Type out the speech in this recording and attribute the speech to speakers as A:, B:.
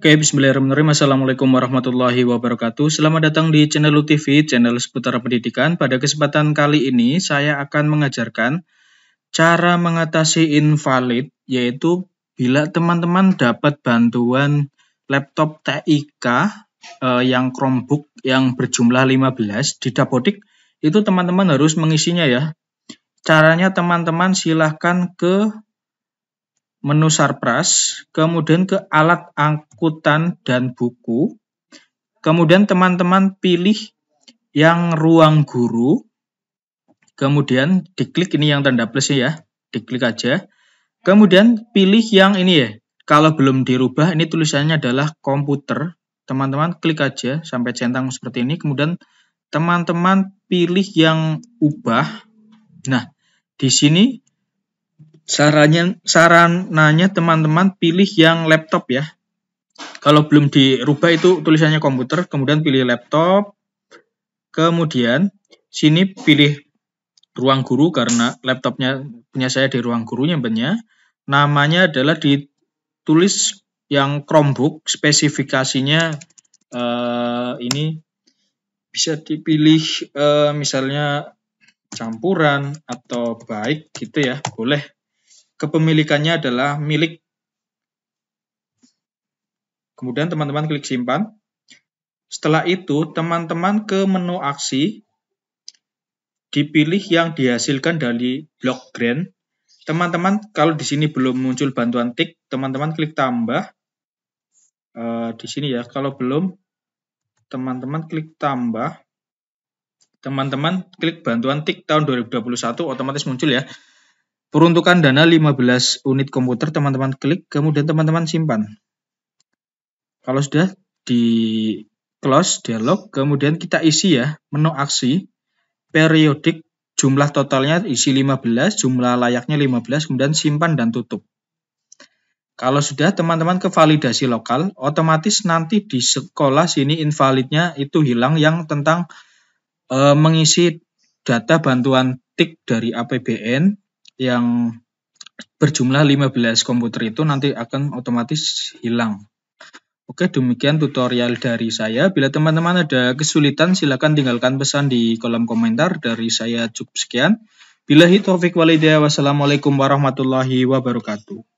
A: Oke, bismillahirrahmanirrahim. Assalamualaikum warahmatullahi wabarakatuh. Selamat datang di channel UTV, channel seputar pendidikan. Pada kesempatan kali ini, saya akan mengajarkan cara mengatasi invalid, yaitu bila teman-teman dapat bantuan laptop TIK eh, yang Chromebook yang berjumlah 15 di Dapodik, itu teman-teman harus mengisinya ya. Caranya teman-teman silahkan ke menu Sarpras, kemudian ke alat angkutan dan buku, kemudian teman-teman pilih yang ruang guru, kemudian diklik ini yang tanda plus ya, diklik aja. Kemudian pilih yang ini ya, kalau belum dirubah ini tulisannya adalah komputer. Teman-teman klik aja sampai centang seperti ini, kemudian teman-teman pilih yang ubah. Nah, di sini sarannya sarananya teman-teman pilih yang laptop ya kalau belum dirubah itu tulisannya komputer kemudian pilih laptop kemudian sini pilih ruang guru karena laptopnya punya saya di ruang gurunya banyak namanya adalah ditulis yang Chromebook spesifikasinya eh, ini bisa dipilih eh, misalnya campuran atau baik gitu ya boleh kepemilikannya adalah milik. Kemudian teman-teman klik simpan. Setelah itu, teman-teman ke menu aksi, dipilih yang dihasilkan dari blok grant. Teman-teman, kalau di sini belum muncul bantuan tik, teman-teman klik tambah. Uh, di sini ya, kalau belum, teman-teman klik tambah. Teman-teman klik bantuan tik tahun 2021, otomatis muncul ya. Peruntukan dana 15 unit komputer teman-teman klik, kemudian teman-teman simpan. Kalau sudah di close dialog, kemudian kita isi ya menu aksi periodik jumlah totalnya isi 15, jumlah layaknya 15, kemudian simpan dan tutup. Kalau sudah teman-teman ke validasi lokal, otomatis nanti di sekolah sini invalidnya itu hilang yang tentang e, mengisi data bantuan TIK dari APBN yang berjumlah 15 komputer itu nanti akan otomatis hilang. Oke, demikian tutorial dari saya. Bila teman-teman ada kesulitan, silakan tinggalkan pesan di kolom komentar. Dari saya cukup sekian. Bilahi taufik walidya, Wassalamualaikum warahmatullahi wabarakatuh.